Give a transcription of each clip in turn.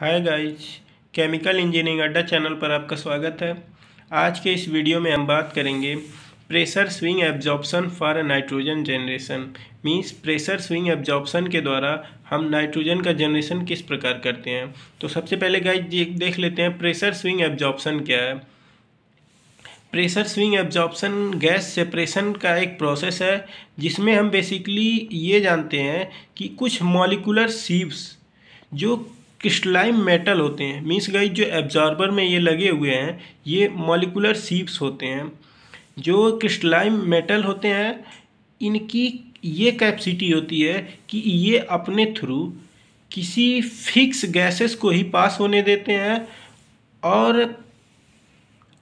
हाय guys chemical engineering अड्डा channel पर आपका स्वागत है आज के इस वीडियो में हम बात करेंगे pressure swing absorption for nitrogen generation means pressure swing absorption के द्वारा हम नाइट्रोजन का जनरेशन किस प्रकार करते हैं तो सबसे पहले गाइस देख लेते हैं प्रेशर स्विंग एब्जॉर्प्शन क्या है pressure swing absorption gas separation का एक प्रोसेस है जिसमें हम बेसिकली ये जानते हैं कि कुछ मॉलिकुलर सीव्स जो क्रिस्टलाइन मेटल होते हैं मीन्स गाइज जो एब्जॉर्बर में ये लगे हुए हैं ये मॉलिकुलर सीप्स होते हैं जो क्रिस्टलाइन मेटल होते हैं इनकी ये कैपेसिटी होती है कि ये अपने थ्रू किसी फिक्स गैसेस को ही पास होने देते हैं और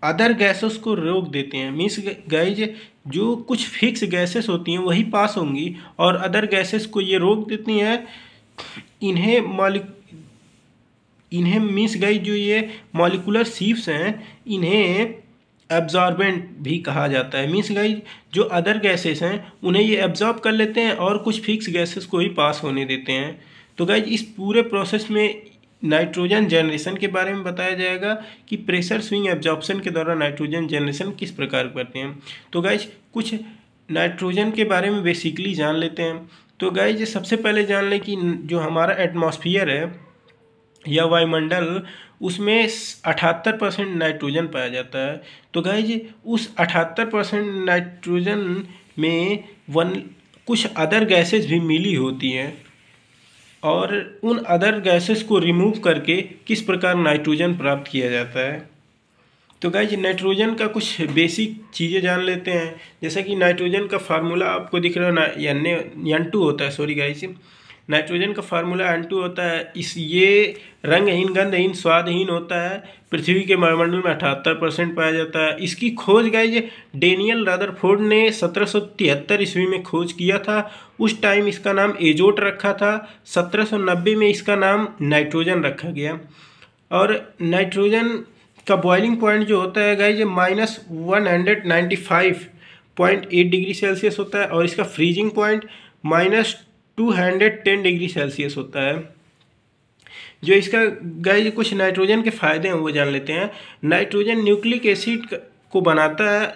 अदर गैसेस को रोक देते हैं मीन्स गाइज जो कुछ फिक्स गैसेस होती हैं वही पास होंगी और अदर गैसेस को ये रोक देती हैं इन्हें मालिक इन्हें मिस गई जो ये मॉलिकुलर सीव्स हैं इन्हें एब्जॉर्बेंट भी कहा जाता है मिस गई जो अदर गैसेस हैं उन्हें ये एब्जॉर्ब कर लेते हैं और कुछ फिक्स गैसेस को ही पास होने देते हैं तो गाइज इस पूरे प्रोसेस में नाइट्रोजन जनरेशन के बारे में बताया जाएगा कि प्रेशर स्विंग एब्जॉर्बन के द्वारा नाइट्रोजन जनरेशन किस प्रकार करते हैं तो गाइज कुछ नाइट्रोजन के बारे में बेसिकली जान लेते हैं तो गाइज सबसे पहले जान लें कि जो हमारा एटमॉस्फियर है या वायुमंडल उसमें अठहत्तर परसेंट नाइट्रोजन पाया जाता है तो गाइज उस अठहत्तर परसेंट नाइट्रोजन में वन कुछ अदर गैसेस भी मिली होती हैं और उन अदर गैसेस को रिमूव करके किस प्रकार नाइट्रोजन प्राप्त किया जाता है तो जी नाइट्रोजन का कुछ बेसिक चीज़ें जान लेते हैं जैसा कि नाइट्रोजन का फार्मूला आपको दिख रहा है ना एन एन टू होता है सॉरी गाइज नाइट्रोजन का फार्मूला एन टू होता है इस ये रंगहीन गंधहीन स्वादहीन होता है पृथ्वी के वायुमंडल में अठहत्तर परसेंट पाया जाता है इसकी खोज गाइज डेनियल रादरफोर्ड ने सत्रह सौ तिहत्तर ईस्वी में खोज किया था उस टाइम इसका नाम एजोट रखा था सत्रह सौ नब्बे में इसका नाम नाइट्रोजन रखा गया और नाइट्रोजन का बॉइलिंग पॉइंट जो होता है guys minus one hundred ninety five point eight degree Celsius होता है और इसका freezing point minus two hundred ten degree Celsius होता है जो इसका गैज कुछ नाइट्रोजन के फायदे हैं वो जान लेते हैं नाइट्रोजन न्यूक्लिक एसिड को बनाता है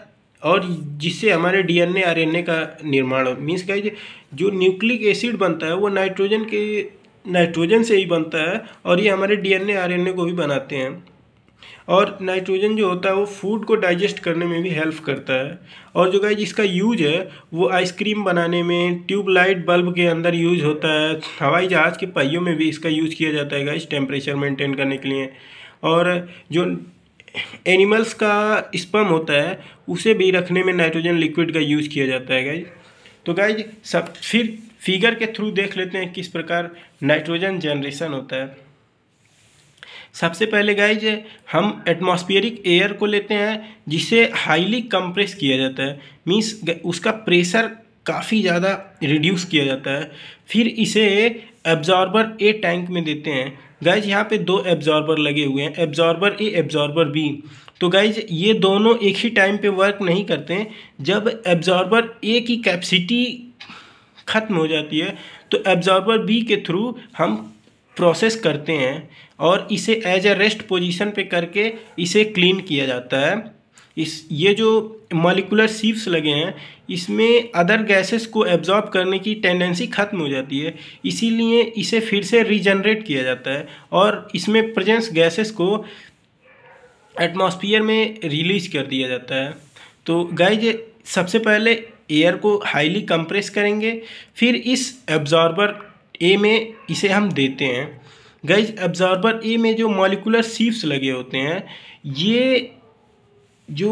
और जिससे हमारे डीएनए आरएनए का निर्माण हो मीन्स गाइज जो न्यूक्लिक एसिड बनता है वो नाइट्रोजन के नाइट्रोजन से ही बनता है और ये हमारे डीएनए आरएनए को भी बनाते हैं और नाइट्रोजन जो होता है वो फूड को डाइजेस्ट करने में भी हेल्प करता है और जो गाइज इसका यूज है वो आइसक्रीम बनाने में ट्यूबलाइट बल्ब के अंदर यूज होता है हवाई जहाज़ के पहियों में भी इसका यूज किया जाता है गाइज टेम्परेचर मेंटेन करने के लिए और जो एनिमल्स का स्पम होता है उसे भी रखने में नाइट्रोजन लिक्विड का यूज़ किया जाता है गाइज तो गाइज सब फिर फिगर के थ्रू देख लेते हैं किस प्रकार नाइट्रोजन जनरेशन होता है सबसे पहले गाइज हम एटमॉस्फेरिक एयर को लेते हैं जिसे हाईली कंप्रेस किया जाता है मीन्स उसका प्रेशर काफ़ी ज़्यादा रिड्यूस किया जाता है फिर इसे एब्जॉर्बर ए टैंक में देते हैं गाइज यहाँ पे दो एब्जॉर्बर लगे हुए हैं एब्जॉर्बर ए एब्जॉर्बर बी तो गाइज ये दोनों एक ही टाइम पे वर्क नहीं करते हैं जब एब्जॉर्बर ए की कैपेसिटी ख़त्म हो जाती है तो एब्जॉर्बर बी के थ्रू हम प्रोसेस करते हैं और इसे एज ए रेस्ट पोजीशन पे करके इसे क्लीन किया जाता है इस ये जो मॉलिकुलर सीव्स लगे हैं इसमें अदर गैसेस को एब्जॉर्ब करने की टेंडेंसी ख़त्म हो जाती है इसीलिए इसे फिर से रीजनरेट किया जाता है और इसमें प्रजेंस गैसेस को एटमॉस्फेयर में रिलीज कर दिया जाता है तो गाइज सबसे पहले एयर को हाईली कंप्रेस करेंगे फिर इस एब्जॉर्बर ए में इसे हम देते हैं गैस एब्जॉर्बर ए में जो मॉलिकुलर सीप्स लगे होते हैं ये जो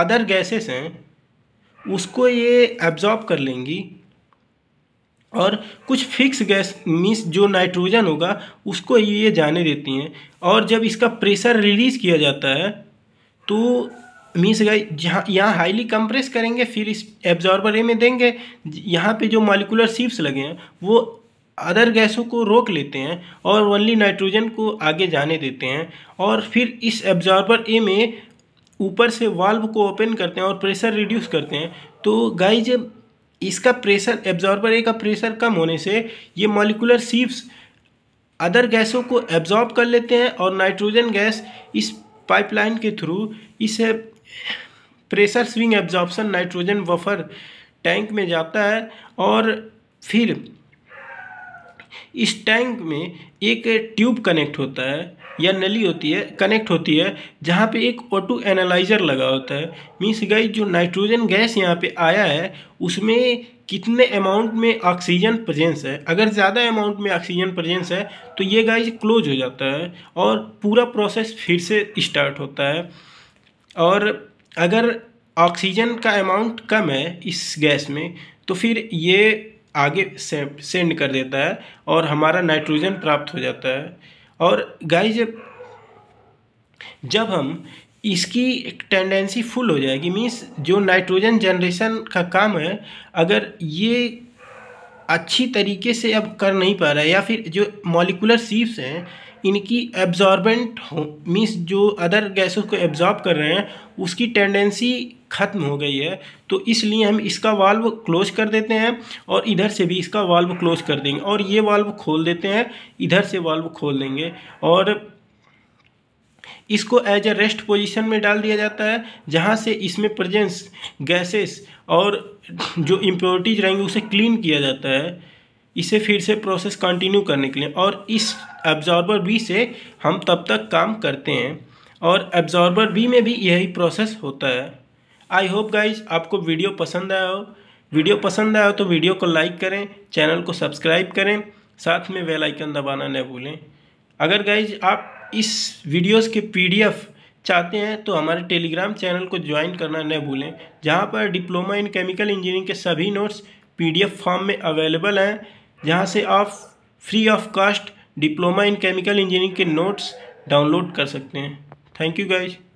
अदर गैसेस हैं उसको ये एब्जॉर्ब कर लेंगी और कुछ फिक्स गैस मीन्स जो नाइट्रोजन होगा उसको ये जाने देती हैं और जब इसका प्रेशर रिलीज़ किया जाता है तो मीन्स गाइस जहाँ यहाँ हाईली कंप्रेस करेंगे फिर इस एब्जॉर्बर ए में देंगे यहाँ पे जो मॉलिकुलर सीप्स लगे हैं वो अदर गैसों को रोक लेते हैं और ओनली नाइट्रोजन को आगे जाने देते हैं और फिर इस एब्जॉर्बर ए में ऊपर से वाल्व को ओपन करते हैं और प्रेशर रिड्यूस करते हैं तो गाइज इसका प्रेशर एब्जॉर्बर ए का प्रेशर कम होने से ये मॉलिकुलर सीव्स अदर गैसों को एब्जॉर्ब कर लेते हैं और नाइट्रोजन गैस इस पाइपलाइन के थ्रू इस pressure swing absorption nitrogen buffer tank में जाता है और फिर इस टैंक में एक ट्यूब कनेक्ट होता है या नली होती है कनेक्ट होती है जहाँ पे एक ऑटो एनालाइजर लगा होता है मीन्स गई जो नाइट्रोजन गैस यहाँ पे आया है उसमें कितने अमाउंट में ऑक्सीजन प्रजेंस है अगर ज़्यादा अमाउंट में ऑक्सीजन प्रजेंस है तो ये गाय क्लोज हो जाता है और पूरा प्रोसेस फिर से स्टार्ट होता है और अगर ऑक्सीजन का अमाउंट कम है इस गैस में तो फिर ये आगे से सेंड कर देता है और हमारा नाइट्रोजन प्राप्त हो जाता है और गाय जब जब हम इसकी टेंडेंसी फुल हो जाएगी मीन्स जो नाइट्रोजन जनरेशन का काम है अगर ये अच्छी तरीके से अब कर नहीं पा रहा है या फिर जो मॉलिकुलर सीप्स हैं इनकी एब्जॉर्बेंट हो मीन्स जो अदर गैसों को एब्जॉर्ब कर रहे हैं उसकी टेंडेंसी ख़त्म हो गई है तो इसलिए हम इसका वाल्व क्लोज कर देते हैं और इधर से भी इसका वाल्व क्लोज कर देंगे और ये वाल्व खोल देते हैं इधर से वाल्व खोल देंगे और इसको एज ए रेस्ट पोजीशन में डाल दिया जाता है जहाँ से इसमें प्रजेंस गैसेस और जो इम्प्योरिटीज रहेंगी उसे क्लीन किया जाता है इसे फिर से प्रोसेस कंटिन्यू करने के लिए और इस एब्जॉर्बर बी से हम तब तक काम करते हैं और एब्जॉर्बर बी में भी यही प्रोसेस होता है आई होप गाइज आपको वीडियो पसंद आया हो वीडियो पसंद आया हो तो वीडियो को लाइक करें चैनल को सब्सक्राइब करें साथ में वेल आइकन दबाना न भूलें अगर गाइज आप इस वीडियोस के पीडीएफ चाहते हैं तो हमारे टेलीग्राम चैनल को ज्वाइन करना न भूलें जहाँ पर डिप्लोमा इन केमिकल इंजीनियरिंग के सभी नोट्स पीडीएफ फॉर्म में अवेलेबल हैं जहाँ से आप free of cost diploma in chemical engineering के नोट्स डाउनलोड कर सकते हैं थैंक यू गाइज़